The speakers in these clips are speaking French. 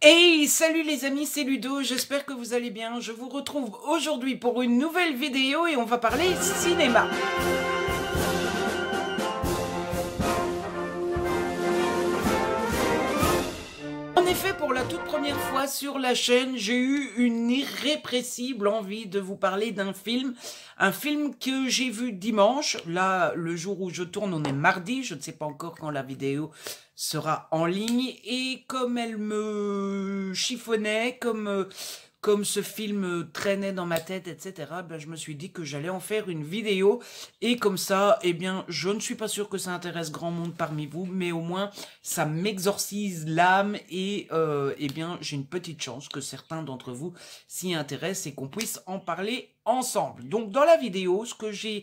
Hey, salut les amis, c'est Ludo, j'espère que vous allez bien. Je vous retrouve aujourd'hui pour une nouvelle vidéo et on va parler cinéma. fait, pour la toute première fois sur la chaîne, j'ai eu une irrépressible envie de vous parler d'un film. Un film que j'ai vu dimanche. Là, le jour où je tourne, on est mardi. Je ne sais pas encore quand la vidéo sera en ligne. Et comme elle me chiffonnait, comme euh, comme ce film euh, traînait dans ma tête, etc., ben, je me suis dit que j'allais en faire une vidéo. Et comme ça, eh bien, je ne suis pas sûr que ça intéresse grand monde parmi vous, mais au moins, ça m'exorcise l'âme et, euh, eh bien, j'ai une petite chance que certains d'entre vous s'y intéressent et qu'on puisse en parler ensemble. Donc, dans la vidéo, ce que j'ai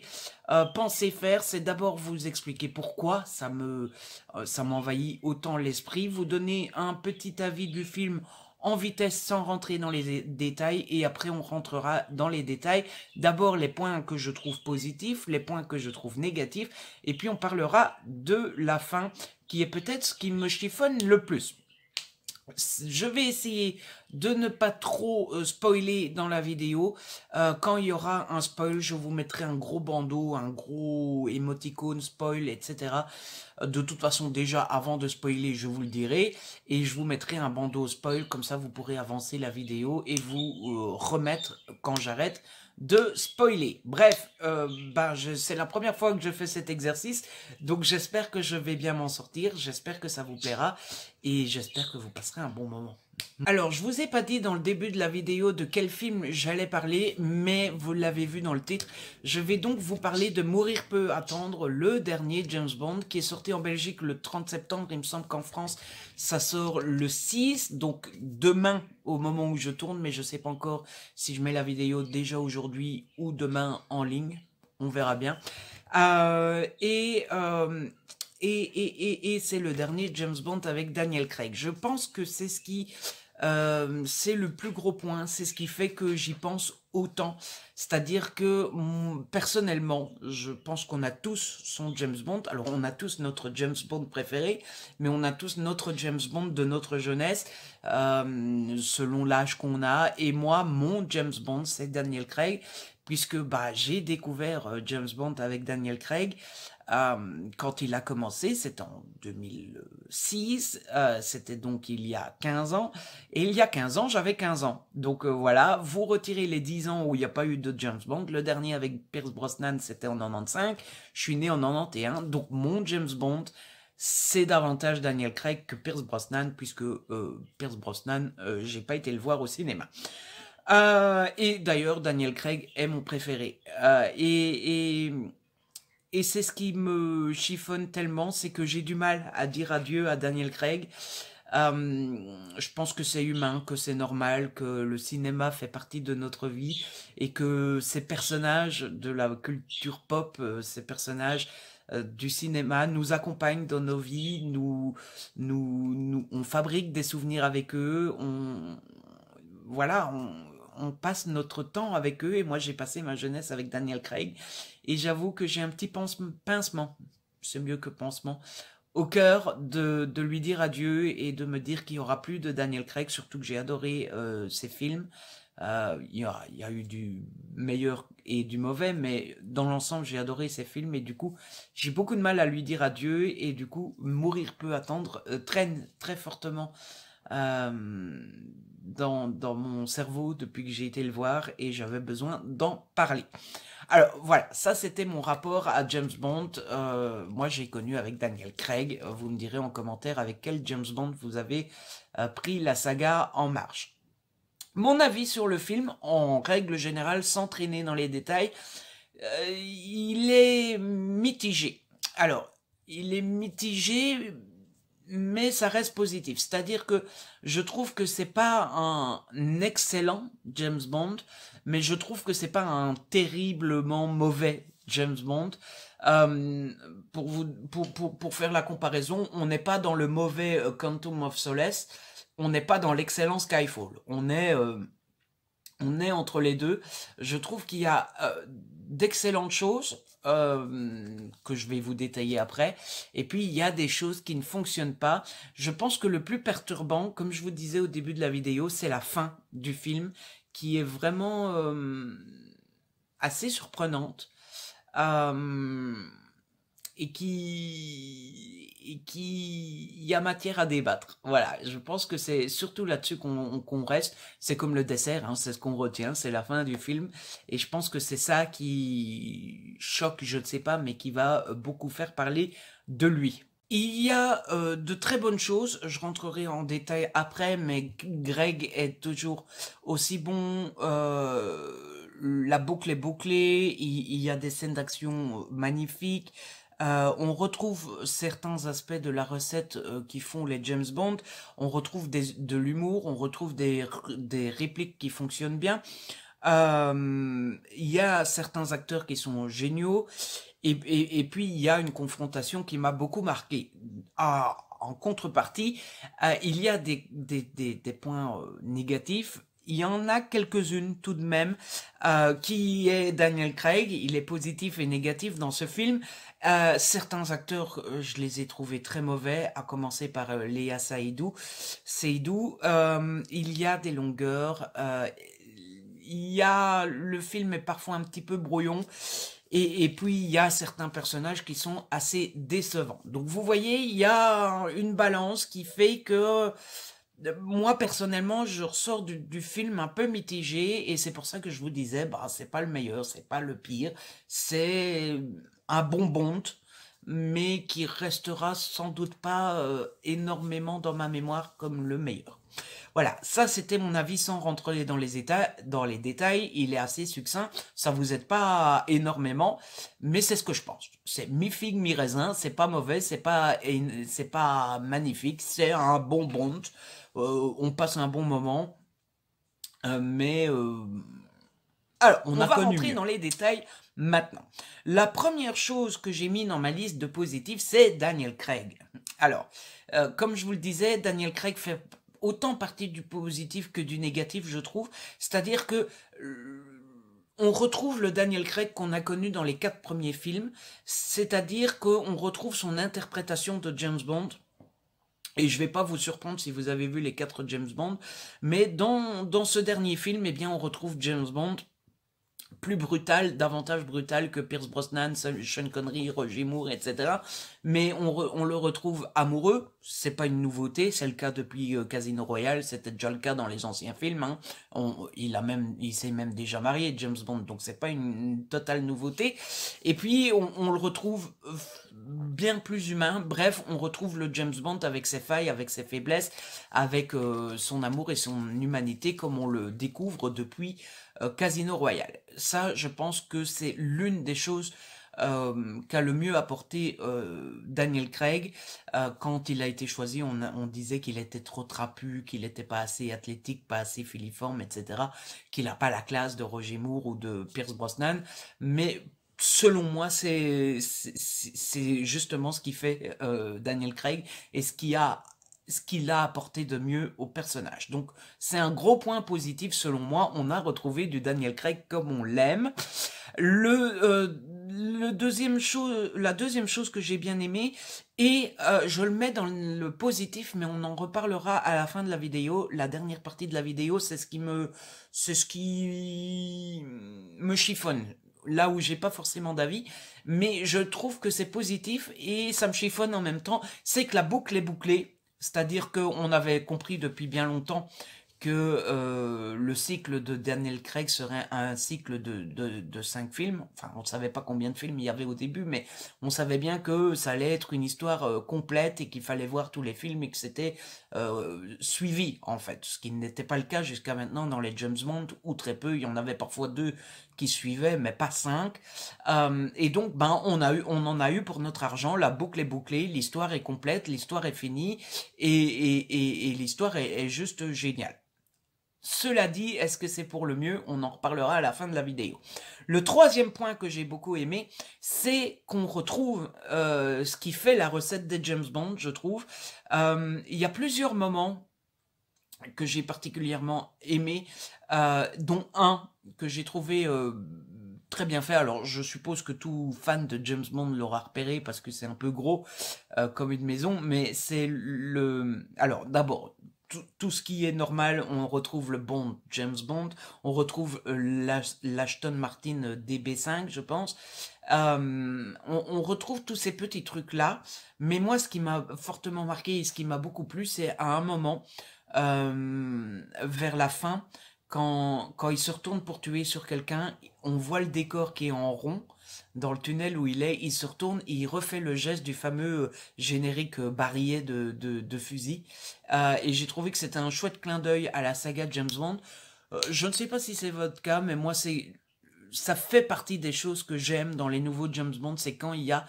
euh, pensé faire, c'est d'abord vous expliquer pourquoi ça me, ça m'envahit autant l'esprit, vous donner un petit avis du film en vitesse sans rentrer dans les détails et après on rentrera dans les détails. D'abord les points que je trouve positifs, les points que je trouve négatifs et puis on parlera de la fin qui est peut-être ce qui me chiffonne le plus. Je vais essayer de ne pas trop euh, spoiler dans la vidéo. Euh, quand il y aura un spoil, je vous mettrai un gros bandeau, un gros émoticône spoil, etc. Euh, de toute façon, déjà avant de spoiler, je vous le dirai. Et je vous mettrai un bandeau spoil, comme ça vous pourrez avancer la vidéo et vous remettre quand j'arrête de spoiler. Bref, euh, ben, c'est la première fois que je fais cet exercice, donc j'espère que je vais bien m'en sortir, j'espère que ça vous plaira et j'espère que vous passerez un bon moment. Alors, je vous ai pas dit dans le début de la vidéo de quel film j'allais parler, mais vous l'avez vu dans le titre. Je vais donc vous parler de Mourir peut attendre, le dernier James Bond, qui est sorti en Belgique le 30 septembre. Il me semble qu'en France, ça sort le 6, donc demain au moment où je tourne, mais je sais pas encore si je mets la vidéo déjà aujourd'hui ou demain en ligne. On verra bien. Euh, et euh, et, c'est le dernier James Bond avec Daniel Craig. Je pense que c'est ce qui... Euh, c'est le plus gros point, c'est ce qui fait que j'y pense autant. C'est-à-dire que mm, personnellement, je pense qu'on a tous son James Bond. Alors on a tous notre James Bond préféré, mais on a tous notre James Bond de notre jeunesse, euh, selon l'âge qu'on a. Et moi, mon James Bond, c'est Daniel Craig, puisque bah, j'ai découvert euh, James Bond avec Daniel Craig. Euh, quand il a commencé, c'est en 2006, euh, c'était donc il y a 15 ans, et il y a 15 ans, j'avais 15 ans. Donc euh, voilà, vous retirez les 10 ans où il n'y a pas eu de James Bond, le dernier avec Pierce Brosnan, c'était en 95, je suis né en 91, donc mon James Bond, c'est davantage Daniel Craig que Pierce Brosnan, puisque Pierce Brosnan, j'ai pas été le voir au cinéma. et d'ailleurs, Daniel Craig est mon préféré. et et c'est ce qui me chiffonne tellement, c'est que j'ai du mal à dire adieu à Daniel Craig. Hum, je pense que c'est humain, que c'est normal, que le cinéma fait partie de notre vie et que ces personnages de la culture pop, euh, ces personnages euh, du cinéma nous accompagnent dans nos vies, nous, nous, nous, on fabrique des souvenirs avec eux, on, voilà, on, on passe notre temps avec eux et moi j'ai passé ma jeunesse avec Daniel Craig et j'avoue que j'ai un petit pincement, c'est mieux que pansement, au cœur de, lui dire adieu et de me dire qu'il n'y aura plus de Daniel Craig, surtout que j'ai adoré euh, ses films. Euh, il, y a, eu du meilleur et du mauvais, mais dans l'ensemble, j'ai adoré ses films et du coup, j'ai beaucoup de mal à lui dire adieu et du coup, mourir peut attendre euh, traîne très fortement euh, dans, mon cerveau depuis que j'ai été le voir et j'avais besoin d'en parler. Alors voilà, ça c'était mon rapport à James Bond. Euh, moi j'ai connu avec Daniel Craig. Vous me direz en commentaire avec quel James Bond vous avez euh, pris la saga en marche. Mon avis sur le film, en règle générale, sans traîner dans les détails, il est mitigé. Alors, il est mitigé mais ça reste positif. C'est-à-dire que je trouve que c'est pas un excellent James Bond, mais je trouve que c'est pas un terriblement mauvais James Bond. Euh, pour, faire la comparaison, on n'est pas dans le mauvais euh, Quantum of Solace, on n'est pas dans l'excellent Skyfall. On est, euh, on est entre les deux. Je trouve qu'il y a d'excellentes choses, euh, que je vais vous détailler après. Et puis, il y a des choses qui ne fonctionnent pas. Je pense que le plus perturbant, comme je vous disais au début de la vidéo, c'est la fin du film, qui est vraiment euh, assez surprenante. Euh, et qui qui y a matière à débattre. Voilà, je pense que c'est surtout là-dessus qu'on reste. C'est comme le dessert, hein, c'est ce qu'on retient, c'est la fin du film. Et je pense que c'est ça qui choque, je ne sais pas, mais qui va euh, beaucoup faire parler de lui. Il y a euh, de très bonnes choses, je rentrerai en détail après, mais Greg est toujours aussi bon. Euh, la boucle est bouclée, il, y a des scènes d'action euh, magnifiques. Euh, on retrouve certains aspects de la recette euh, qui font les James Bond. On retrouve de l'humour, on retrouve des, des, répliques qui fonctionnent bien. Euh, il y a certains acteurs qui sont géniaux. Et, et, puis, il y a une confrontation qui m'a beaucoup marqué. Ah, en contrepartie, il y a des, des points négatifs il y en a quelques-unes tout de même. qui est Daniel Craig Il est positif et négatif dans ce film. Euh, certains acteurs, euh, je les ai trouvés très mauvais, à commencer par euh, Léa Saïdou. il y a des longueurs, il y a le film est parfois un petit peu brouillon. Et, puis il y a certains personnages qui sont assez décevants. Donc vous voyez, il y a une balance qui fait que moi personnellement, je ressors du, du film un peu mitigé et c'est pour ça que je vous disais, bah c'est pas le meilleur, c'est pas le pire, c'est un bon bond, mais qui restera sans doute pas euh, énormément dans ma mémoire comme le meilleur. Voilà, ça c'était mon avis sans rentrer dans les, détails, il est assez succinct, ça vous aide pas énormément, mais c'est ce que je pense. C'est mi-figue, mi-raisin, c'est pas mauvais, c'est pas, c'est pas magnifique, c'est un bon bond, euh, on passe un bon moment, euh, mais alors, on, va rentrer dans les détails maintenant. La première chose que j'ai mis dans ma liste de positifs, c'est Daniel Craig. Alors, euh, comme je vous le disais, Daniel Craig fait autant partie du positif que du négatif, je trouve. C'est-à-dire que euh, on retrouve le Daniel Craig qu'on a connu dans les quatre premiers films, c'est-à-dire qu'on retrouve son interprétation de James Bond. Et je ne vais pas vous surprendre si vous avez vu les quatre James Bond, mais dans, dans ce dernier film, eh bien, on retrouve James Bond plus brutal, davantage brutal que Pierce Brosnan, Sean Connery, Roger Moore, etc. Mais on, le retrouve amoureux, c'est pas une nouveauté, c'est le cas depuis euh, Casino Royale, c'était déjà le cas dans les anciens films. Hein. il a même, il s'est même déjà marié James Bond, donc c'est pas une, totale nouveauté. Et puis on le retrouve bien plus humain. Bref, on retrouve le James Bond avec ses failles, avec ses faiblesses, avec euh, son amour et son humanité comme on le découvre depuis euh, Casino Royale. Ça, je pense que c'est l'une des choses euh, qu'a le mieux apporté euh, Daniel Craig. quand il a été choisi, on, on disait qu'il était trop trapu, qu'il n'était pas assez athlétique, pas assez filiforme, etc., qu'il n'a pas la classe de Roger Moore ou de Pierce Brosnan. Mais selon moi, c'est justement ce qui fait euh, Daniel Craig et ce qui a ce qu'il a apporté de mieux au personnage. Donc c'est un gros point positif selon moi. On a retrouvé du Daniel Craig comme on l'aime. Le, euh, le deuxième chose, la deuxième chose que j'ai bien aimé et euh, je le mets dans le positif, mais on en reparlera à la fin de la vidéo. La dernière partie de la vidéo, c'est ce qui me, c'est ce qui me chiffonne là où j'ai pas forcément d'avis, mais je trouve que c'est positif et ça me chiffonne en même temps, c'est que la boucle est bouclée, c'est-à-dire qu'on avait compris depuis bien longtemps que euh, le cycle de Daniel Craig serait un cycle de, cinq films. Enfin, on ne savait pas combien de films il y avait au début, mais on savait bien que ça allait être une histoire euh, complète et qu'il fallait voir tous les films et que c'était euh, suivi, en fait. Ce qui n'était pas le cas jusqu'à maintenant dans les James Bond, ou très peu. Il y en avait parfois deux qui suivaient, mais pas cinq. et donc, ben, on, a eu, on en a eu pour notre argent. La boucle est bouclée, l'histoire est complète, l'histoire est finie, et, l'histoire est juste géniale. Cela dit, est-ce que c'est pour le mieux On en reparlera à la fin de la vidéo. Le troisième point que j'ai beaucoup aimé, c'est qu'on retrouve euh, ce qui fait la recette des James Bond, je trouve. Euh, il y a plusieurs moments que j'ai particulièrement aimé, euh, dont un que j'ai trouvé très bien fait. Alors, je suppose que tout fan de James Bond l'aura repéré parce que c'est un peu gros comme une maison, mais c'est le. Alors, d'abord, tout, ce qui est normal, on retrouve le Bond, James Bond, on retrouve euh, l'Aston l'Ashton Martin euh, DB5, je pense. Euh, on, retrouve tous ces petits trucs-là, mais moi, ce qui m'a fortement marqué et ce qui m'a beaucoup plu, c'est à un moment, vers la fin, quand, quand il se retourne pour tuer sur quelqu'un, on voit le décor qui est en rond, dans le tunnel où il est, il se retourne il refait le geste du fameux euh, générique euh, barillet de, de, fusil. Euh, et j'ai trouvé que c'était un chouette clin d'œil à la saga James Bond. je ne sais pas si c'est votre cas, mais moi, c'est ça fait partie des choses que j'aime dans les nouveaux James Bond, c'est quand il y a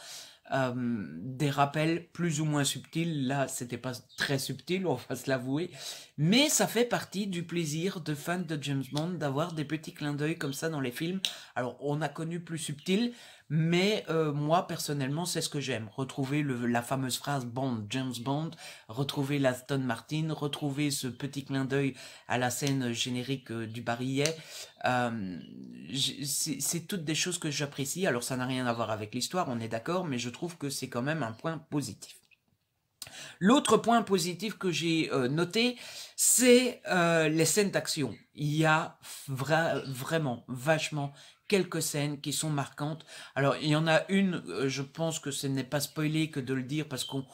des rappels plus ou moins subtils. Là, c'était pas très subtil, on va se l'avouer. Mais ça fait partie du plaisir de fans de James Bond d'avoir des petits clins d'œil comme ça dans les films. Alors, on a connu plus subtil. Mais euh, moi, personnellement, c'est ce que j'aime. Retrouver la fameuse phrase Bond, James Bond, retrouver l'Aston Martin, retrouver ce petit clin d'œil à la scène générique euh, du barillet. Euh, c'est toutes des choses que j'apprécie. Alors, ça n'a rien à voir avec l'histoire, on est d'accord, mais je trouve que c'est quand même un point positif. L'autre point positif que j'ai noté, c'est les scènes d'action. Il y a vraiment, vachement quelques scènes qui sont marquantes. Alors, il y en a une, euh, je pense que ce n'est pas spoilé que de le dire parce qu'on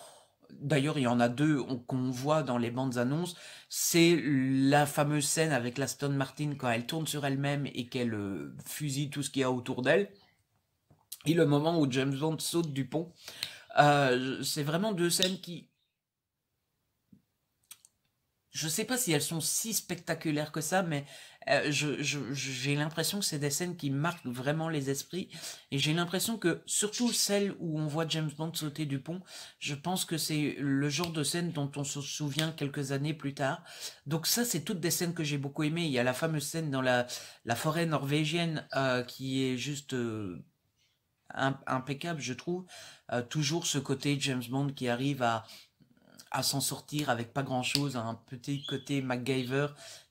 D'ailleurs, il y en a deux qu'on voit dans les bandes annonces. C'est la fameuse scène avec la Stone Martin quand elle tourne sur elle-même et qu'elle euh, fusille tout ce qu'il y a autour d'elle. Et le moment où James Bond saute du pont. Euh, c'est vraiment deux scènes qui, je sais pas si elles sont si spectaculaires que ça, mais euh, j'ai l'impression que c'est des scènes qui marquent vraiment les esprits. Et j'ai l'impression que, surtout celle où on voit James Bond sauter du pont, je pense que c'est le genre de scène dont on se souvient quelques années plus tard. Donc ça, c'est toutes des scènes que j'ai beaucoup aimées. Il y a la fameuse scène dans la, la forêt norvégienne euh, qui est juste... Euh, impeccable je trouve toujours ce côté James Bond qui arrive à à s'en sortir avec pas grand chose, un petit côté MacGyver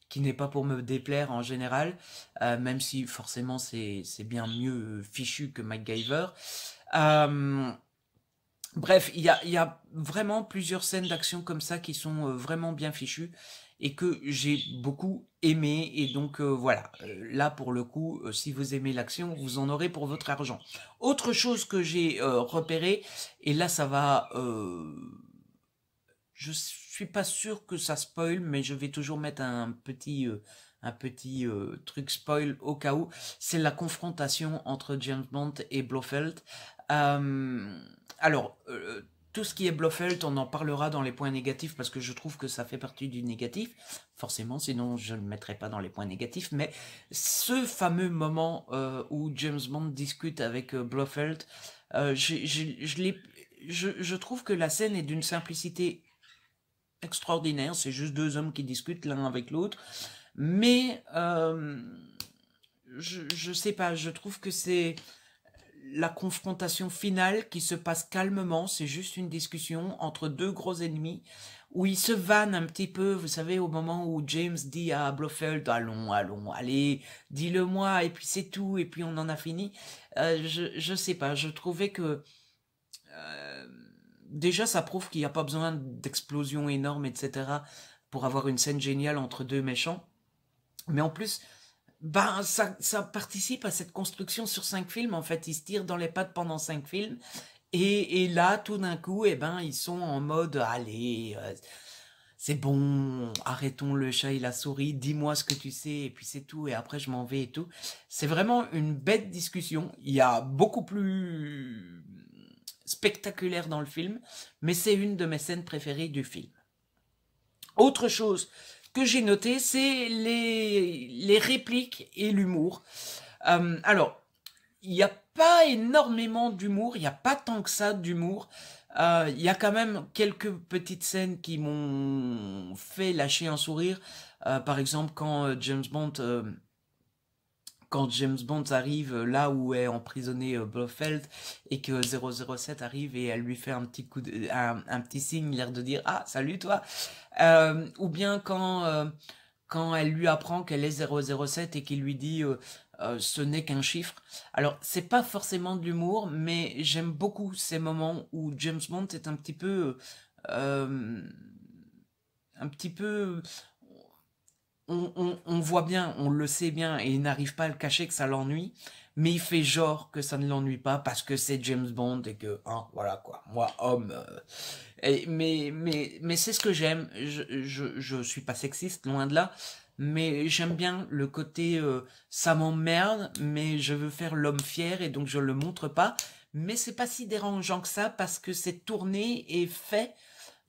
qui n'est pas pour me déplaire en général, euh, même si forcément c'est bien mieux euh, fichu que MacGyver. Euh, bref, il y a, vraiment plusieurs scènes d'action comme ça qui sont vraiment bien fichues et que j'ai beaucoup aimé. Et donc voilà, là pour le coup, si vous aimez l'action, vous en aurez pour votre argent. Autre chose que j'ai repéré, et là ça va je suis pas sûr que ça spoil, mais je vais toujours mettre un petit, euh, un petit euh, truc spoil au cas où. C'est la confrontation entre James Bond et Blofeld. Euh, alors, tout ce qui est Blofeld, on en parlera dans les points négatifs parce que je trouve que ça fait partie du négatif. Forcément, sinon je ne le mettrai pas dans les points négatifs. Mais ce fameux moment où James Bond discute avec Blofeld, je, je, je trouve que la scène est d'une simplicité extraordinaire. C'est juste deux hommes qui discutent l'un avec l'autre. Mais euh, je, ne sais pas, je trouve que c'est la confrontation finale qui se passe calmement. C'est juste une discussion entre deux gros ennemis où ils se vannent un petit peu, vous savez, au moment où James dit à Blofeld, allons, allons, allez, dis-le-moi, et puis c'est tout, et puis on en a fini. Euh, je, ne sais pas, je trouvais que... Euh, déjà, ça prouve qu'il n'y a pas besoin d'explosions énormes, etc., pour avoir une scène géniale entre deux méchants. Mais en plus, ben, ça, participe à cette construction sur cinq films. En fait, ils se tirent dans les pattes pendant cinq films. Et, là, tout d'un coup, eh ben, ils sont en mode, allez, euh, c'est bon, arrêtons le chat et la souris, dis-moi ce que tu sais, et puis c'est tout, et après je m'en vais et tout. C'est vraiment une bête discussion. Il y a beaucoup plus spectaculaire dans le film, mais c'est une de mes scènes préférées du film. Autre chose que j'ai noté, c'est les, les, répliques et l'humour. Euh, alors, il n'y a pas énormément d'humour, il n'y a pas tant que ça d'humour. Euh, il y a quand même quelques petites scènes qui m'ont fait lâcher un sourire. Euh, par exemple, quand James Bond quand James Bond arrive euh, là où est emprisonné euh, Blofeld et que 007 arrive et elle lui fait un petit coup un, petit signe, l'air de dire ah salut toi, euh, ou bien quand quand elle lui apprend qu'elle est 007 et qu'il lui dit ce n'est qu'un chiffre. Alors c'est pas forcément de l'humour, mais j'aime beaucoup ces moments où James Bond est un petit peu un petit peu on, voit bien, on le sait bien, et il n'arrive pas à le cacher que ça l'ennuie, mais il fait genre que ça ne l'ennuie pas parce que c'est James Bond et que, hein, voilà quoi, moi, homme. Euh. mais mais, c'est ce que j'aime, je, ne suis pas sexiste, loin de là, mais j'aime bien le côté euh, ça m'emmerde, mais je veux faire l'homme fier et donc je le montre pas, mais c'est pas si dérangeant que ça parce que c'est tournée et fait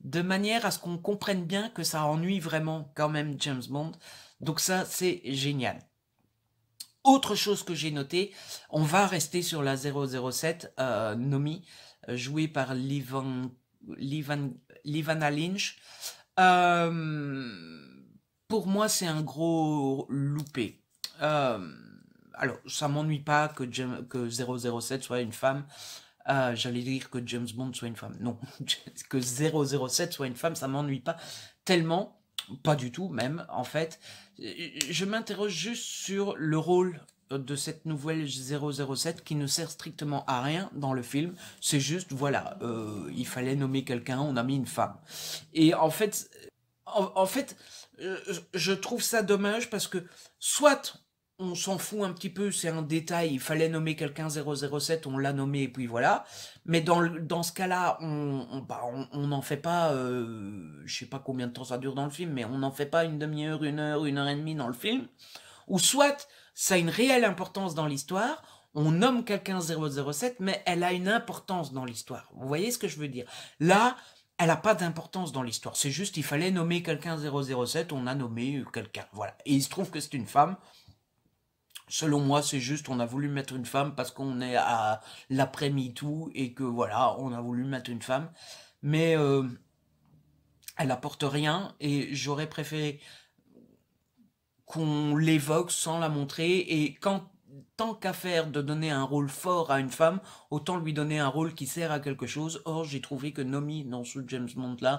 de manière à ce qu'on comprenne bien que ça ennuie vraiment quand même James Bond. Donc ça, c'est génial. Autre chose que j'ai noté, on va rester sur la 007 euh, Nomi, euh, jouée par Livana Lynch. Euh, pour moi, c'est un gros loupé. alors, ça m'ennuie pas que, que 007 soit une femme. Ah, j'allais dire que James Bond soit une femme. Non, que 007 soit une femme, ça m'ennuie pas tellement, pas du tout même, en fait. Je m'interroge juste sur le rôle de cette nouvelle 007 qui ne sert strictement à rien dans le film. C'est juste, voilà, euh, il fallait nommer quelqu'un, on a mis une femme. Et en fait, en, fait, euh, je trouve ça dommage parce que soit on s'en fout un petit peu, c'est un détail, il fallait nommer quelqu'un 007, on l'a nommé et puis voilà. Mais dans, dans ce cas-là, on bah, n'en bah fait pas, je euh, je sais pas combien de temps ça dure dans le film, mais on n'en fait pas une demi-heure, une heure, une heure et demie dans le film. Ou soit, ça a une réelle importance dans l'histoire, on nomme quelqu'un 007, mais elle a une importance dans l'histoire. Vous voyez ce que je veux dire Là, elle n'a pas d'importance dans l'histoire. C'est juste, il fallait nommer quelqu'un 007, on a nommé quelqu'un. Voilà. Et il se trouve que c'est une femme, Selon moi, c'est juste, on a voulu mettre une femme parce qu'on est à l'après-midi tout et que voilà, on a voulu mettre une femme. Mais euh, elle apporte rien et j'aurais préféré qu'on l'évoque sans la montrer et tant qu'à faire de donner un rôle fort à une femme, autant lui donner un rôle qui sert à quelque chose. Or, j'ai trouvé que Nomi dans ce James Bond là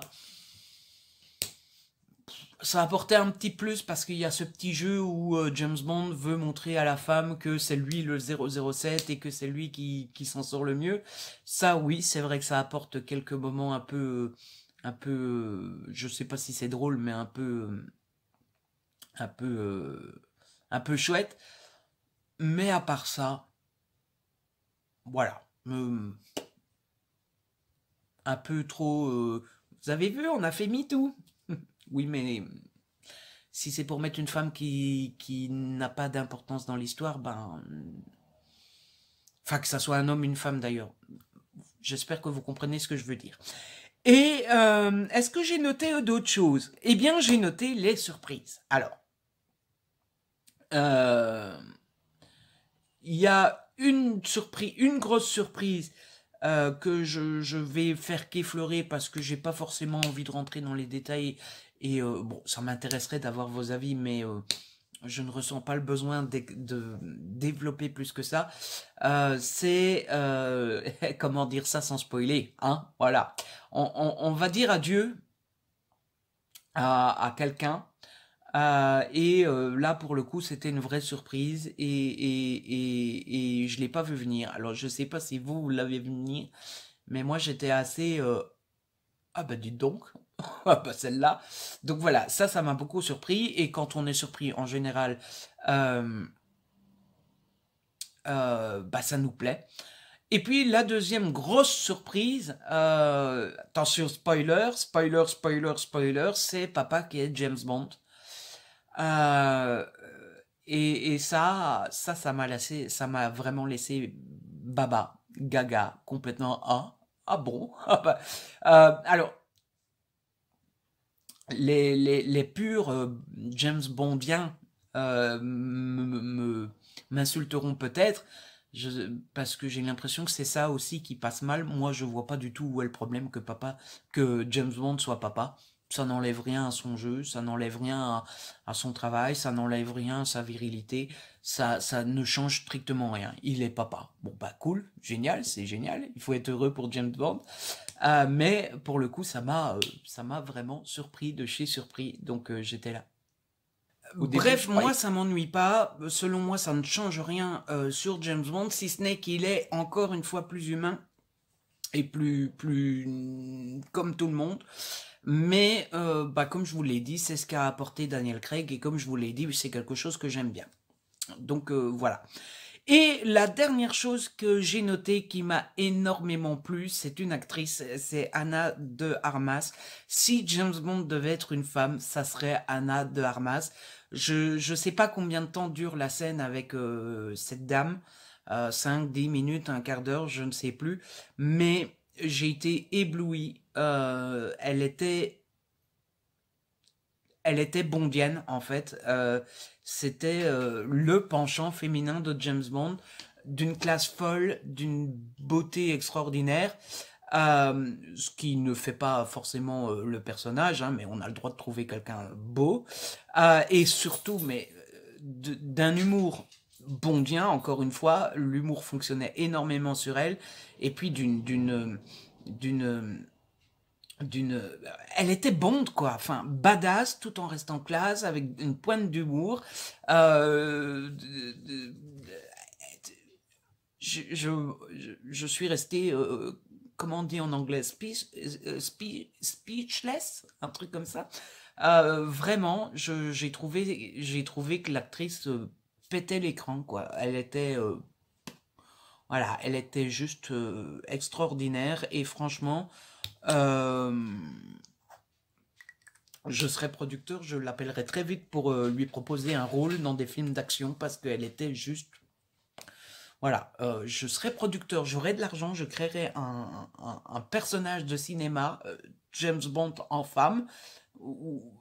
ça apportait un petit plus parce qu'il y a ce petit jeu où euh, James Bond veut montrer à la femme que c'est lui le 007 et que c'est lui qui, s'en sort le mieux. Ça, oui, c'est vrai que ça apporte quelques moments un peu, euh, un peu, euh, je sais pas si c'est drôle, mais un peu, un peu, un peu chouette. Mais à part ça, voilà, un peu trop. vous avez vu, on a fait MeToo. Oui, mais si c'est pour mettre une femme qui, n'a pas d'importance dans l'histoire, ben. Enfin, que ça soit un homme, une femme d'ailleurs. J'espère que vous comprenez ce que je veux dire. Et euh, est-ce que j'ai noté d'autres choses Eh bien, j'ai noté les surprises. Alors, euh, il y a une surprise, une grosse surprise euh, que je, je, vais faire qu'effleurer parce que j'ai pas forcément envie de rentrer dans les détails et euh, bon, ça m'intéresserait d'avoir vos avis, mais euh, je ne ressens pas le besoin de, développer plus que ça. Euh, c'est comment dire ça sans spoiler, hein Voilà. On, va dire adieu à, quelqu'un. et là, pour le coup, c'était une vraie surprise et, et, et, je ne l'ai pas vu venir. Alors, je ne sais pas si vous, l'avez vu venir, mais moi, j'étais assez... ah ben, bah, dites donc, Ah, bah celle-là. Donc voilà, ça, ça m'a beaucoup surpris. Et quand on est surpris, en général, euh, euh, bah, ça nous plaît. Et puis la deuxième grosse surprise, euh, attention spoiler, spoiler, spoiler, spoiler, c'est Papa qui est James Bond. Et, ça, ça, ça m'a laissé, ça m'a vraiment laissé baba, gaga, complètement ah, ah bon. Ah bah, alors les, les, les purs euh, James Bondiens euh, m'insulteront peut-être, parce que j'ai l'impression que c'est ça aussi qui passe mal. Moi, je vois pas du tout où est le problème que papa, que James Bond soit papa. Ça n'enlève rien à son jeu, ça n'enlève rien à, son travail, ça n'enlève rien à sa virilité, ça, ça ne change strictement rien. Il est papa. Bon, bah cool, génial, c'est génial. Il faut être heureux pour James Bond. Euh, mais pour le coup, ça m'a, euh, ça m'a vraiment surpris de chez surpris. Donc euh, j'étais là. Bref, moi ça m'ennuie pas. Selon moi, ça ne change rien sur James Bond, si ce n'est qu'il est encore une fois plus humain et plus, plus comme tout le monde. Mais bah, comme je vous l'ai dit, c'est ce qu'a apporté Daniel Craig et comme je vous l'ai dit, c'est quelque chose que j'aime bien. Donc voilà. Et la dernière chose que j'ai notée qui m'a énormément plu, c'est une actrice, c'est Anna de Armas. Si James Bond devait être une femme, ça serait Anna de Armas. Je ne sais pas combien de temps dure la scène avec euh, cette dame. 5, euh, 10 minutes, un quart d'heure, je ne sais plus. Mais j'ai été ébloui. Euh, elle était... Elle était bondienne, en fait c'était euh, le penchant féminin de James Bond, d'une classe folle, d'une beauté extraordinaire. Euh, ce qui ne fait pas forcément euh, le personnage, hein, mais on a le droit de trouver quelqu'un beau, et surtout, mais d'un humour bondien, encore une fois, l'humour fonctionnait énormément sur elle, et puis d'une d'une d'une d'une euh, elle était bonde quoi enfin badass tout en restant classe avec une pointe d'humour euh, je, suis resté euh, comment on dit en anglais speechless un truc comme ça vraiment j'ai trouvé j'ai trouvé que l'actrice pétait l'écran quoi elle était voilà elle était juste extraordinaire et franchement euh, je serais producteur, je l'appellerai très vite pour euh, lui proposer un rôle dans des films d'action parce qu'elle était juste voilà, euh, je serai producteur, j'aurai de l'argent, je créerai un, personnage de cinéma, James Bond en femme, ou,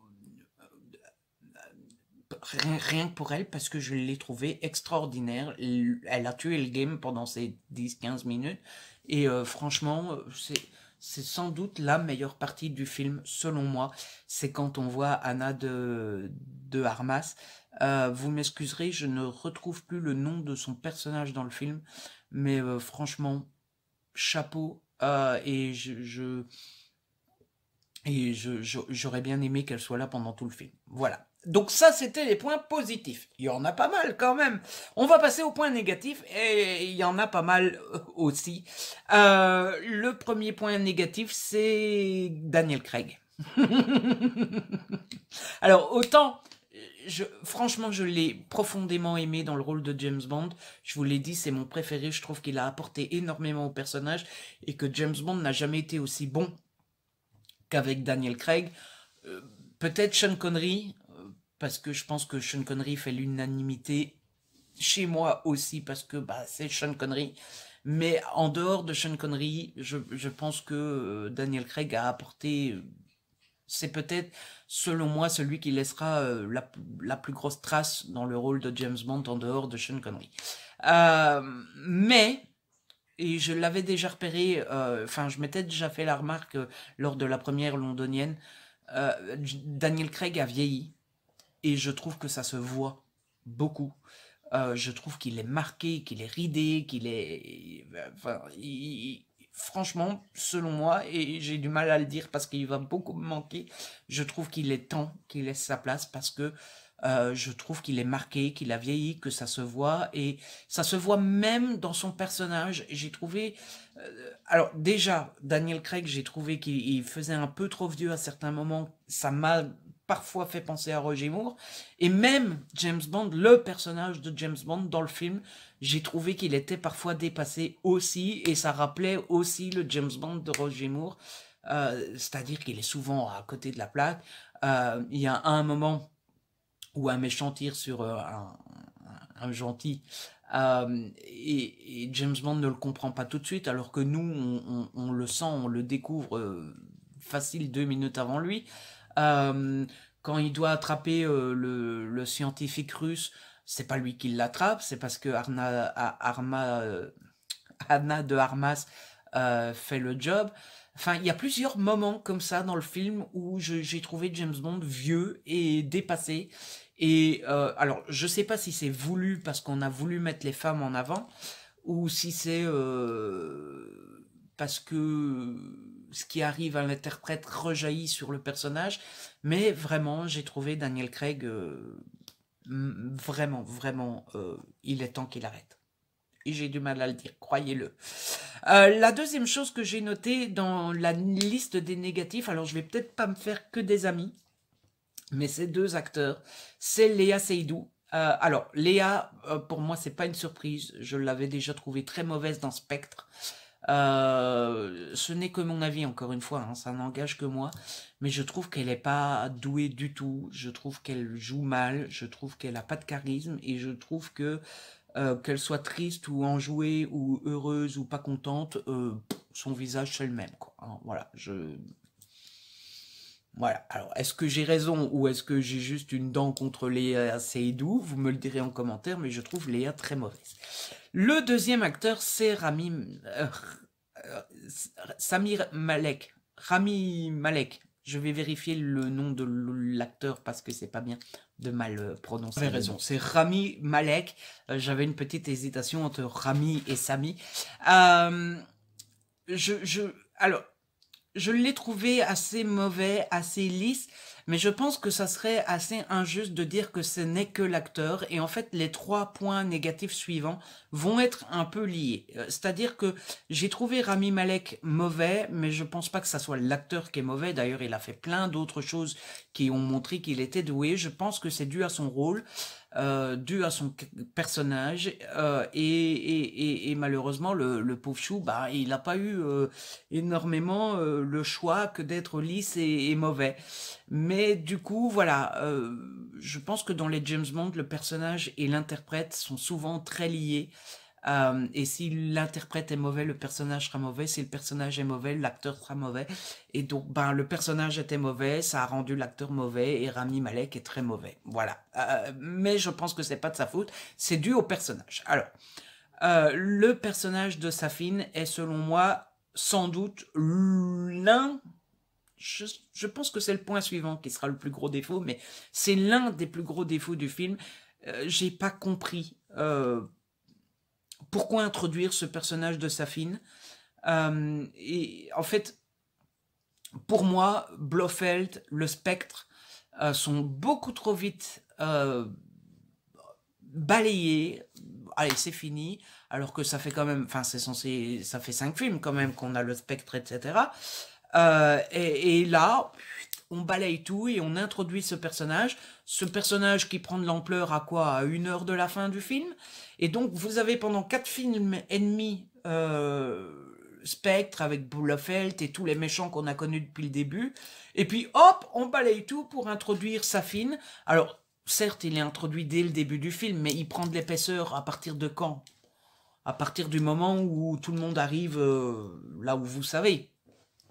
rien, que pour elle, parce que je l'ai trouvé extraordinaire. Elle a tué le game pendant ces 10-15 minutes, et franchement, c'est c'est sans doute la meilleure partie du film, selon moi. C'est quand on voit Anna de, de Armas. Euh, vous m'excuserez, je ne retrouve plus le nom de son personnage dans le film, mais euh, franchement, chapeau. Euh, et je, et j'aurais bien aimé qu'elle soit là pendant tout le film. Voilà. Donc ça, c'était les points positifs. Il y en a pas mal quand même. On va passer aux points négatifs et il y en a pas mal euh, aussi. Euh, le premier point négatif, c'est Daniel Craig. Alors autant, je, franchement, je l'ai profondément aimé dans le rôle de James Bond. Je vous l'ai dit, c'est mon préféré. Je trouve qu'il a apporté énormément au personnage et que James Bond n'a jamais été aussi bon avec Daniel Craig. Euh, peut-être Sean Connery, euh, parce que je pense que Sean Connery fait l'unanimité chez moi aussi, parce que bah, c'est Sean Connery. Mais en dehors de Sean Connery, je, pense que euh, Daniel Craig a apporté c'est peut-être, selon moi, celui qui laissera la, plus grosse trace dans le rôle de James Bond en dehors de Sean Connery. mais et je l'avais déjà repéré, euh, enfin, je m'étais déjà fait la remarque euh, lors de la première londonienne. Euh, Daniel Craig a vieilli. Et je trouve que ça se voit beaucoup. je trouve qu'il est marqué, qu'il est ridé, qu'il est. Enfin, franchement, selon moi, et j'ai du mal à le dire parce qu'il va beaucoup me manquer, je trouve qu'il est temps qu'il laisse sa place parce que euh, je trouve qu'il est marqué, qu'il a vieilli, que ça se voit et ça se voit même dans son personnage. J'ai trouvé, euh, alors déjà Daniel Craig, j'ai trouvé qu'il faisait un peu trop vieux à certains moments. Ça m'a parfois fait penser à Roger Moore et même James Bond, le personnage de James Bond dans le film, j'ai trouvé qu'il était parfois dépassé aussi et ça rappelait aussi le James Bond de Roger Moore. Euh, c'est-à-dire qu'il est souvent à côté de la plaque. il y a un moment ou euh, un méchant tire sur un, gentil. Euh, et, James Bond ne le comprend pas tout de suite, alors que nous, on, le sent, on le découvre euh, facile deux minutes avant lui. quand il doit attraper le, scientifique russe, c'est pas lui qui l'attrape, c'est parce que Arna, Arma, Anna de Armas fait le job. Enfin, il y a plusieurs moments comme ça dans le film où j'ai trouvé James Bond vieux et dépassé et euh, alors, je ne sais pas si c'est voulu parce qu'on a voulu mettre les femmes en avant, ou si c'est euh, parce que ce qui arrive à l'interprète rejaillit sur le personnage. Mais vraiment, j'ai trouvé Daniel Craig euh, vraiment, vraiment, il est temps qu'il arrête. Et j'ai du mal à le dire, croyez-le. la deuxième chose que j'ai notée dans la liste des négatifs, alors je vais peut-être pas me faire que des amis, mais ces deux acteurs, c'est Léa Seydoux. Euh, alors, Léa, euh, pour moi, c'est pas une surprise. Je l'avais déjà trouvée très mauvaise dans Spectre. Euh, ce n'est que mon avis, encore une fois, hein, ça n'engage que moi. Mais je trouve qu'elle n'est pas douée du tout. Je trouve qu'elle joue mal. Je trouve qu'elle n'a pas de charisme. Et je trouve que qu'elle soit triste ou enjouée ou heureuse ou pas contente, son visage c'est le même. Hein, voilà, je voilà. Alors, est-ce que j'ai raison ou est-ce que j'ai juste une dent contre Léa Seydoux Vous me le direz en commentaire, mais je trouve Léa très mauvaise. Le deuxième acteur, c'est Rami... Euh, euh, Samir Malek. Rami Malek. Je vais vérifier le nom de l'acteur parce que c'est pas bien de mal euh, prononcer. raison, c'est Rami Malek. J'avais une petite hésitation entre Rami et Sami. je, je, alors, je l'ai trouvé assez mauvais, assez lisse. Mais je pense que ça serait assez injuste de dire que ce n'est que l'acteur. Et en fait, les trois points négatifs suivants vont être un peu liés. Euh, c'est-à-dire que j'ai trouvé Rami Malek mauvais, mais je ne pense pas que ce soit l'acteur qui est mauvais. D'ailleurs, il a fait plein d'autres choses qui ont montré qu'il était doué. Je pense que c'est dû à son rôle. Euh, dû à son personnage euh, et, malheureusement le, pauvre chou bah, il n'a pas eu énormément le choix que d'être lisse et, mauvais mais du coup, voilà, euh, je pense que dans les James Bond, le personnage et l'interprète sont souvent très liés. Euh, et si l'interprète est mauvais, le personnage sera mauvais. Si le personnage est mauvais, l'acteur sera mauvais. Et donc, ben, le personnage était mauvais, ça a rendu l'acteur mauvais, et Rami Malek est très mauvais. Voilà. Euh, mais je pense que c'est pas de sa faute, c'est dû au personnage. Alors, le personnage de Safine est selon moi sans doute l'un je, pense que c'est le point suivant qui sera le plus gros défaut, mais c'est l'un des plus gros défauts du film. Je euh, J'ai pas compris euh, pourquoi introduire ce personnage de Safine. Euh, et en fait, pour moi, Blofeld, le Spectre sont beaucoup trop vite balayés. Allez, c'est fini alors que ça fait quand même, enfin c'est censé, ça fait cinq films quand même qu'on a le spectre, etc. Euh, et, là, on balaye tout et on introduit ce personnage. Ce personnage qui prend de l'ampleur à quoi À une heure de la fin du film. Et donc, vous avez pendant quatre films et demi euh, Spectre avec Boulefeld et tous les méchants qu'on a connus depuis le début. Et puis, hop, on balaye tout pour introduire Safine. Alors, certes, il est introduit dès le début du film, mais il prend de l'épaisseur à partir de quand à partir du moment où tout le monde arrive euh, là où vous savez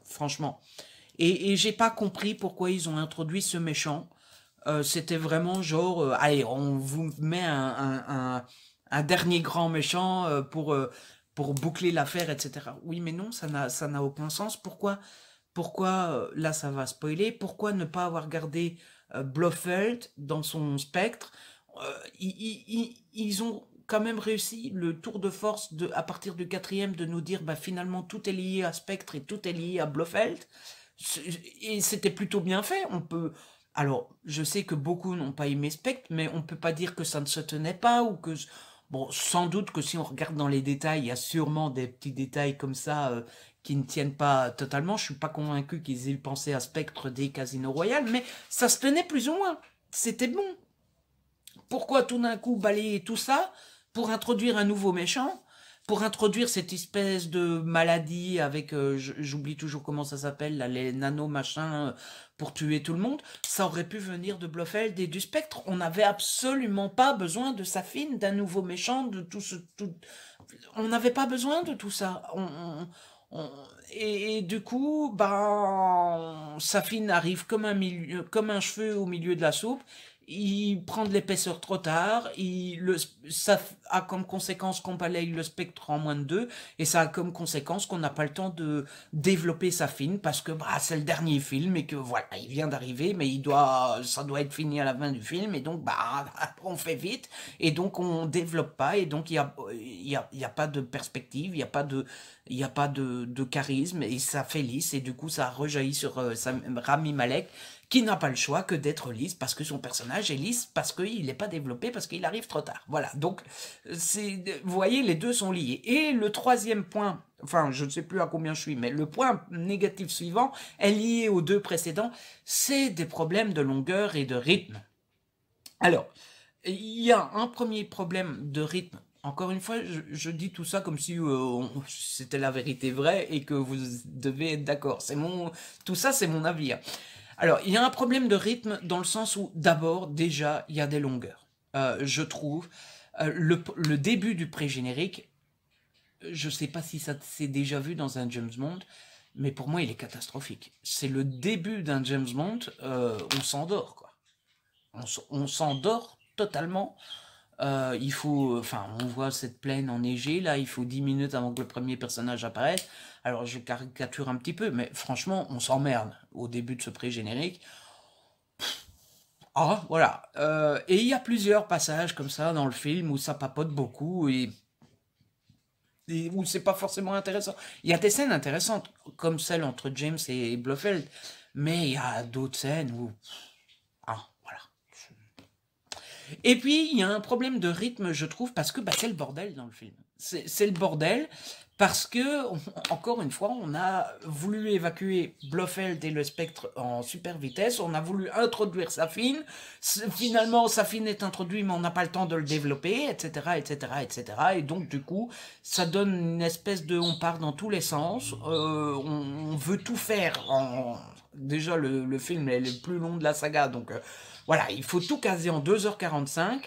franchement. Et, j'ai pas compris pourquoi ils ont introduit ce méchant. Euh, c'était vraiment genre, euh, allez, on vous met un, dernier grand méchant euh, pour, pour boucler l'affaire, etc. Oui, mais non, ça n'a aucun sens. Pourquoi, pourquoi là, ça va spoiler Pourquoi ne pas avoir gardé Blofeld dans son spectre ils, ont quand même réussi le tour de force de, à partir du quatrième de nous dire bah, finalement tout est lié à Spectre et tout est lié à Blofeld. Et c'était plutôt bien fait. On peut, alors, je sais que beaucoup n'ont pas aimé Spectre, mais on peut pas dire que ça ne se tenait pas ou que... Bon, sans doute que si on regarde dans les détails, il y a sûrement des petits détails comme ça euh, qui ne tiennent pas totalement. Je suis pas convaincu qu'ils aient pensé à Spectre des Casinos Royal, mais ça se tenait plus ou moins. C'était bon. Pourquoi tout d'un coup balayer tout ça pour introduire un nouveau méchant, pour introduire cette espèce de maladie avec, euh, j'oublie toujours comment ça s'appelle, les nano-machins euh, pour tuer tout le monde, ça aurait pu venir de Blofeld et du Spectre. On n'avait absolument pas besoin de Safine, d'un nouveau méchant, de tout ce... Tout... On n'avait pas besoin de tout ça. Et, du coup, ben Safine arrive comme un, milieu, comme un cheveu au milieu de la soupe il prend de l'épaisseur trop tard, il, le, ça a comme conséquence qu'on balaye le spectre en moins de deux, et ça a comme conséquence qu'on n'a pas le temps de développer sa fine, parce que bah, c'est le dernier film et que voilà, il vient d'arriver, mais il doit, ça doit être fini à la fin du film, et donc bah, on fait vite, et donc on développe pas, et donc il n'y a, y a, pas de perspective, il n'y a pas de, il a pas de, charisme et ça fait lisse et du coup ça rejaillit sur euh, Rami Malek qui n'a pas le choix que d'être lisse parce que son personnage est lisse, parce qu'il n'est pas développé, parce qu'il arrive trop tard. Voilà, donc c'est, vous voyez, les deux sont liés. Et le troisième point, enfin je ne sais plus à combien je suis, mais le point négatif suivant est lié aux deux précédents, c'est des problèmes de longueur et de rythme. Alors, il y a un premier problème de rythme encore une fois, je, dis tout ça comme si euh, c'était la vérité vraie et que vous devez être d'accord. C'est mon, tout ça, c'est mon avis. Hein. Alors, il y a un problème de rythme dans le sens où, d'abord, déjà, il y a des longueurs. Euh, je trouve euh, le, début du pré-générique, je ne sais pas si ça s'est déjà vu dans un James Bond, mais pour moi, il est catastrophique. C'est le début d'un James Bond, euh, on s'endort, quoi. on s'endort totalement. Euh, il faut, euh, enfin, on voit cette plaine enneigée, là, il faut 10 minutes avant que le premier personnage apparaisse. Alors, je caricature un petit peu, mais franchement, on s'emmerde au début de ce pré-générique. Ah, voilà. Euh, et il y a plusieurs passages comme ça dans le film où ça papote beaucoup et, et où c'est pas forcément intéressant. Il y a des scènes intéressantes, comme celle entre James et Blofeld, mais il y a d'autres scènes où et puis, il y a un problème de rythme, je trouve, parce que bah, c'est le bordel dans le film. C'est le bordel parce que, encore une fois, on a voulu évacuer Blofeld et le spectre en super vitesse, on a voulu introduire Safine, finalement Safine est introduit mais on n'a pas le temps de le développer, etc., etc., etc. Et donc, du coup, ça donne une espèce de... on part dans tous les sens, euh, on, veut tout faire en déjà le, film est le plus long de la saga, donc euh, voilà, il faut tout caser en 2h45.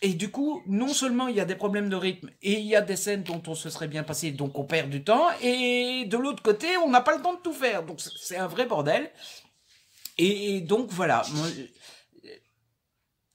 Et du coup, non seulement il y a des problèmes de rythme et il y a des scènes dont on se serait bien passé, donc on perd du temps, et de l'autre côté, on n'a pas le temps de tout faire, donc c'est un vrai bordel. Et, donc voilà,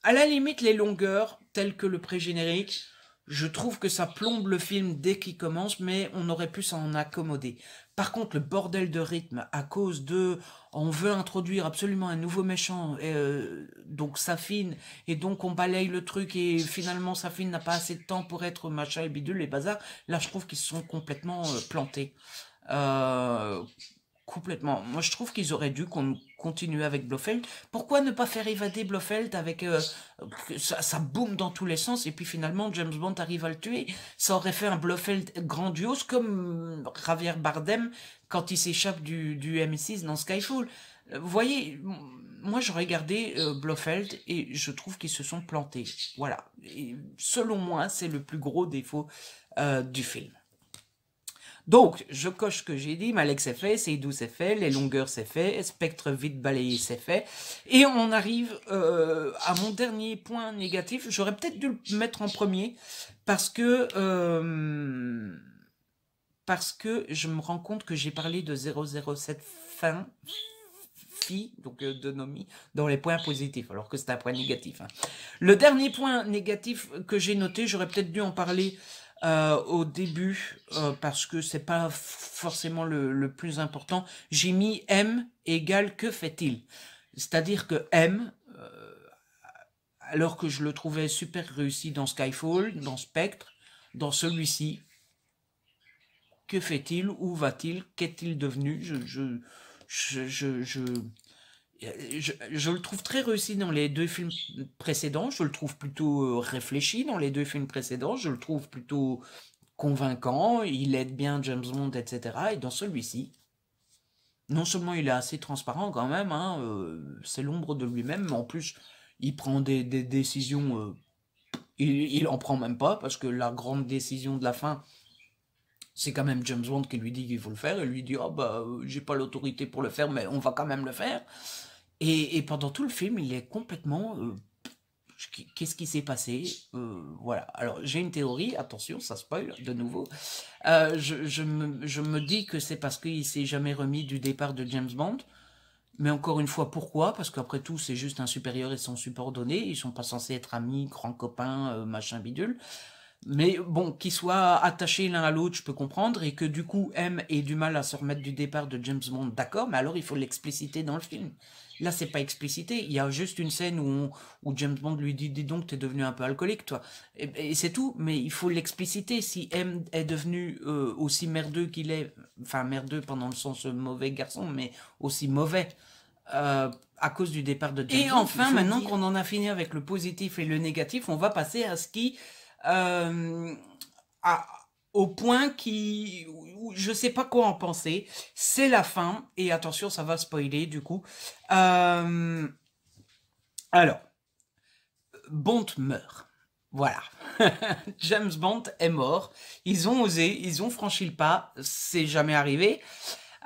à la limite, les longueurs, telles que le pré-générique, je trouve que ça plombe le film dès qu'il commence, mais on aurait pu s'en accommoder. Par contre, le bordel de rythme à cause de on veut introduire absolument un nouveau méchant, et, euh, donc Safine, et donc on balaye le truc et finalement Safine n'a pas assez de temps pour être machin et bidule et bazar. Là, je trouve qu'ils sont complètement euh, plantés. Euh, complètement. Moi, je trouve qu'ils auraient dû qu'on continuer avec Blofeld. Pourquoi ne pas faire évader Blofeld avec euh, ça, ça boum dans tous les sens et puis finalement James Bond arrive à le tuer. Ça aurait fait un Blofeld grandiose comme euh, Javier Bardem quand il s'échappe du, du M6 dans Skyfall. Euh, vous voyez, moi j'aurais gardé Blofeld et je trouve qu'ils se sont plantés. Voilà. Et selon moi, c'est le plus gros défaut du film. Donc, je coche ce que j'ai dit, Malek c'est fait, Seydou c'est fait, les longueurs c'est fait, spectre vite balayé c'est fait. Et on arrive euh, à mon dernier point négatif. J'aurais peut-être dû le mettre en premier parce que... Euh, parce que je me rends compte que j'ai parlé de 007 fin fi donc euh, de Nomi, dans les points positifs, alors que c'est un point négatif. Hein. Le dernier point négatif que j'ai noté, j'aurais peut-être dû en parler euh, au début euh, parce que c'est pas forcément le, plus important. J'ai mis M égale que fait-il C'est-à-dire que M, euh, alors que je le trouvais super réussi dans Skyfall, dans Spectre, dans celui-ci, que fait-il Où va-t-il Qu'est-il devenu je, je, je, le trouve très réussi dans les deux films précédents, je le trouve plutôt euh, réfléchi dans les deux films précédents, je le trouve plutôt convaincant, il aide bien James Bond, etc. Et dans celui-ci, non seulement il est assez transparent quand même, hein, euh, c'est l'ombre de lui-même, mais en plus il prend des, décisions, euh, il, en prend même pas, parce que la grande décision de la fin, c'est quand même James Bond qui lui dit qu'il faut le faire, et lui dit, ah oh bah, j'ai pas l'autorité pour le faire, mais on va quand même le faire. Et, pendant tout le film, il est complètement. Euh, qu'est-ce qui s'est passé euh, Voilà. Alors, j'ai une théorie, attention, ça spoil de nouveau. Euh, je, me, dis que c'est parce qu'il s'est jamais remis du départ de James Bond. Mais encore une fois, pourquoi Parce qu'après tout, c'est juste un supérieur et son subordonné. Ils sont pas censés être amis, grands copains, machin bidule. Mais bon, qu'ils soient attachés l'un à l'autre, je peux comprendre, et que du coup M ait du mal à se remettre du départ de James Bond, d'accord, mais alors il faut l'expliciter dans le film. Là, c'est pas explicité. Il y a juste une scène où, James Bond lui dit Dis donc, t'es devenu un peu alcoolique, toi. Et, c'est tout, mais il faut l'expliciter. Si M est devenu euh, aussi merdeux qu'il est, enfin, merdeux pendant le sens mauvais garçon, mais aussi mauvais. Euh, à cause du départ de James Et enfin, maintenant qu'on en a fini avec le positif et le négatif, on va passer à ce qui, euh, au point qui, je sais pas quoi en penser. C'est la fin et attention, ça va spoiler du coup. Euh, alors, Bont meurt. Voilà. James Bont est mort. Ils ont osé, ils ont franchi le pas. C'est jamais arrivé.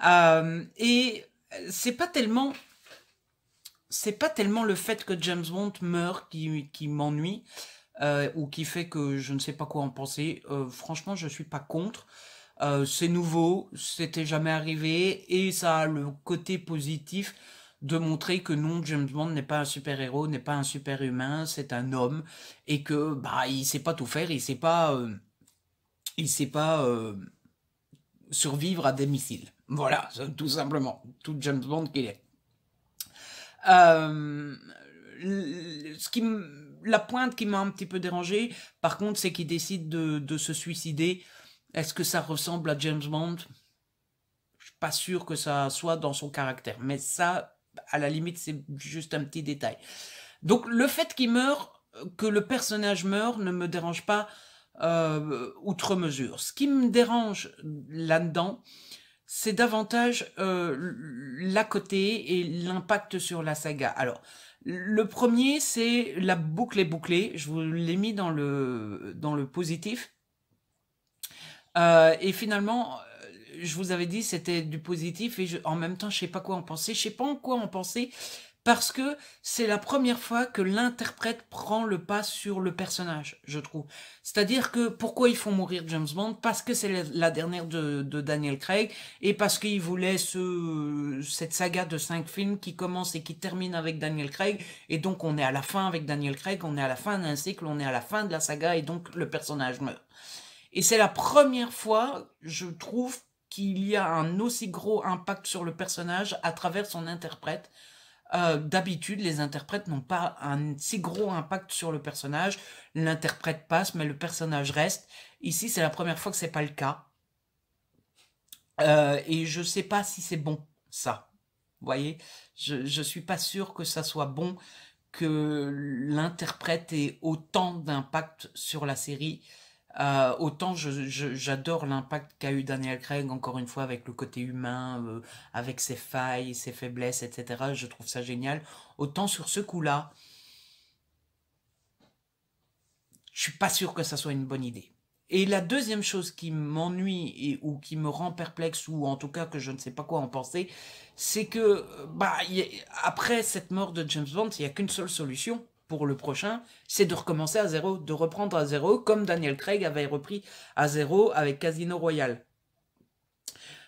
Euh, et c'est pas tellement, c'est pas tellement le fait que James Bont meurt qui, qui m'ennuie. Euh, ou qui fait que je ne sais pas quoi en penser. Euh, franchement, je ne suis pas contre. Euh, c'est nouveau, c'était jamais arrivé et ça a le côté positif de montrer que non, James Bond n'est pas un super-héros, n'est pas un super-humain, c'est un homme et que bah il sait pas tout faire, il sait pas il sait pas survivre à des missiles. Voilà, tout simplement, tout James Bond qu'il est. ce qui la pointe qui m'a un petit peu dérangé, par contre, c'est qu'il décide de, se suicider. Est-ce que ça ressemble à James Bond Je suis pas sûr que ça soit dans son caractère, mais ça, à la limite, c'est juste un petit détail. Donc le fait qu'il meure, que le personnage meure, ne me dérange pas euh, outre mesure. Ce qui me dérange là-dedans, c'est davantage euh, la côté et l'impact sur la saga. Alors, le premier, c'est la boucle est bouclée. Je vous l'ai mis dans le, dans le positif. Euh, et finalement, euh, je vous avais dit c'était du positif et en même temps, je sais pas quoi en penser. Je sais pas en quoi en penser parce que c'est la première fois que l'interprète prend le pas sur le personnage, je trouve. C'est-à-dire que pourquoi ils font mourir James Bond Parce que c'est la dernière de, Daniel Craig et parce qu'il voulait ce, cette saga de cinq films qui commence et qui termine avec Daniel Craig et donc on est à la fin avec Daniel Craig, on est à la fin d'un cycle, on est à la fin de la saga et donc le personnage meurt. Et c'est la première fois, je trouve, qu'il y a un aussi gros impact sur le personnage à travers son interprète. Euh, d'habitude, les interprètes n'ont pas un si gros impact sur le personnage. L'interprète passe, mais le personnage reste. Ici, c'est la première fois que c'est pas le cas. Euh, et je sais pas si c'est bon, ça. Vous voyez je, je suis pas sûr que ça soit bon que l'interprète ait autant d'impact sur la série euh, autant j'adore l'impact qu'a eu Daniel Craig, encore une fois, avec le côté humain, euh, avec ses failles, ses faiblesses, etc. Je trouve ça génial. Autant sur ce coup-là, je suis pas sûr que ça soit une bonne idée. Et la deuxième chose qui m'ennuie ou qui me rend perplexe ou en tout cas que je ne sais pas quoi en penser, c'est que bah, après cette mort de James Bond, il n'y a qu'une seule solution, pour le prochain, c'est de recommencer à zéro, de reprendre à zéro, comme Daniel Craig avait repris à zéro avec Casino Royale.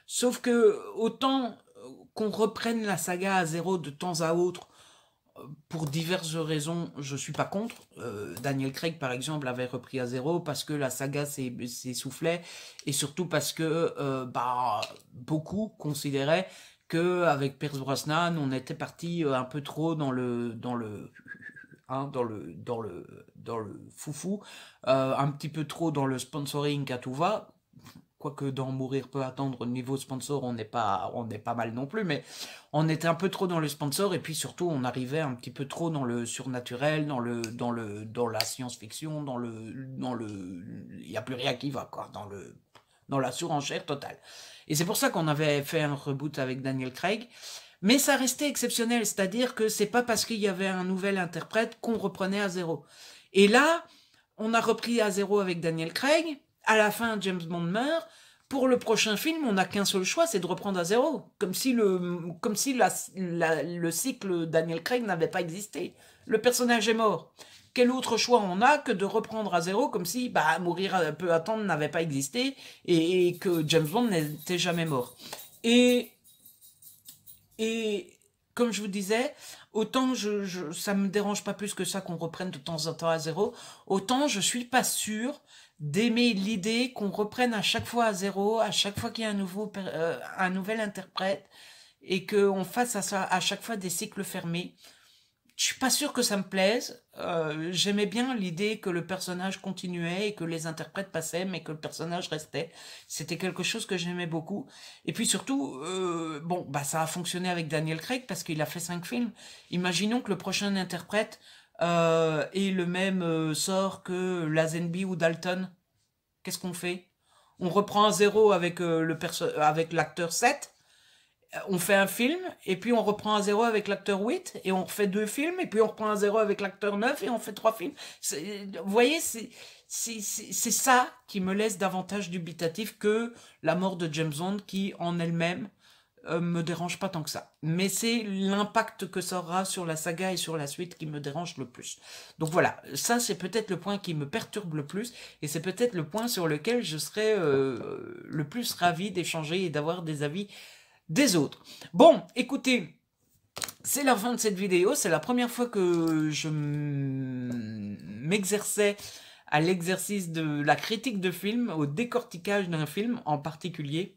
Sauf que autant qu'on reprenne la saga à zéro de temps à autre, euh, pour diverses raisons, je suis pas contre. Euh, Daniel Craig, par exemple, avait repris à zéro parce que la saga s'essoufflait et surtout parce que euh, bah, beaucoup considéraient que avec Pierce Brosnan, on était parti un peu trop dans le dans le Hein, dans le dans le dans le foufou, euh, un petit peu trop dans le sponsoring à tout va. Quoique dans Mourir peut attendre niveau sponsor, on n'est pas on est pas mal non plus, mais on était un peu trop dans le sponsor et puis surtout on arrivait un petit peu trop dans le surnaturel, dans le dans le dans la science-fiction, dans le dans le il y a plus rien qui va quoi, dans le dans la surenchère totale. Et c'est pour ça qu'on avait fait un reboot avec Daniel Craig. Mais ça restait exceptionnel, c'est-à-dire que c'est pas parce qu'il y avait un nouvel interprète qu'on reprenait à zéro. Et là, on a repris à zéro avec Daniel Craig. À la fin, James Bond meurt. Pour le prochain film, on n'a qu'un seul choix, c'est de reprendre à zéro, comme si le, comme si le cycle Daniel Craig n'avait pas existé. Le personnage est mort. Quel autre choix on a que de reprendre à zéro, comme si bah mourir un peu attendre n'avait pas existé et, et que James Bond n'était jamais mort. Et et comme je vous disais, autant je, ne ça me dérange pas plus que ça qu'on reprenne de temps en temps à zéro, autant je ne suis pas sûre d'aimer l'idée qu'on reprenne à chaque fois à zéro, à chaque fois qu'il y a un, nouveau, euh, un nouvel interprète, et qu'on fasse à chaque fois des cycles fermés. Je suis pas sûr que ça me plaise. Euh, j'aimais bien l'idée que le personnage continuait et que les interprètes passaient, mais que le personnage restait. C'était quelque chose que j'aimais beaucoup. Et puis surtout, euh, bon, bah ça a fonctionné avec Daniel Craig parce qu'il a fait cinq films. Imaginons que le prochain interprète euh, ait le même euh, sort que Lazenby ou Dalton. Qu'est-ce qu'on fait On reprend à zéro avec le avec l'acteur 7 on fait un film et puis on reprend à zéro avec l'acteur 8 et on fait deux films et puis on reprend à zéro avec l'acteur 9 et on fait trois films. Vous voyez, c'est ça qui me laisse davantage dubitatif que la mort de James Bond qui en elle-même euh, me dérange pas tant que ça. Mais c'est l'impact que ça aura sur la saga et sur la suite qui me dérange le plus. Donc voilà, ça c'est peut-être le point qui me perturbe le plus et c'est peut-être le point sur lequel je serais euh, le plus ravi d'échanger et d'avoir des avis des autres. Bon, écoutez, c'est la fin de cette vidéo. C'est la première fois que je m'exerçais à l'exercice de la critique de film, au décortiquage d'un film en particulier.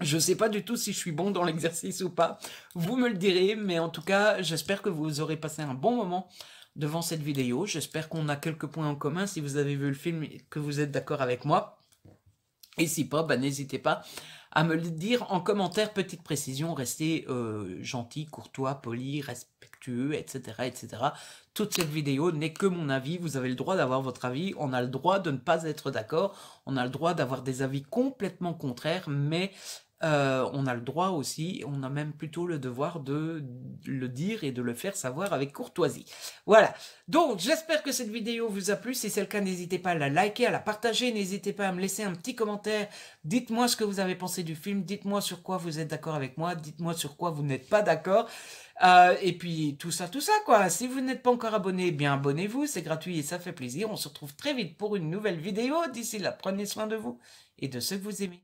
Je ne sais pas du tout si je suis bon dans l'exercice ou pas. Vous me le direz, mais en tout cas, j'espère que vous aurez passé un bon moment devant cette vidéo. J'espère qu'on a quelques points en commun si vous avez vu le film et que vous êtes d'accord avec moi. Et si pas, bah, n'hésitez pas à me le dire en commentaire. Petite précision, restez euh, gentil, courtois, poli, respectueux, etc., etc. Toute cette vidéo n'est que mon avis. Vous avez le droit d'avoir votre avis. On a le droit de ne pas être d'accord. On a le droit d'avoir des avis complètement contraires, mais euh, on a le droit aussi, on a même plutôt le devoir de le dire et de le faire savoir avec courtoisie. Voilà, donc j'espère que cette vidéo vous a plu, si c'est le cas n'hésitez pas à la liker, à la partager, n'hésitez pas à me laisser un petit commentaire, dites-moi ce que vous avez pensé du film, dites-moi sur quoi vous êtes d'accord avec moi, dites-moi sur quoi vous n'êtes pas d'accord. Euh, et puis tout ça, tout ça quoi. Si vous n'êtes pas encore abonné, eh bien abonnez-vous, c'est gratuit et ça fait plaisir. On se retrouve très vite pour une nouvelle vidéo. D'ici là, prenez soin de vous et de ceux que vous aimez.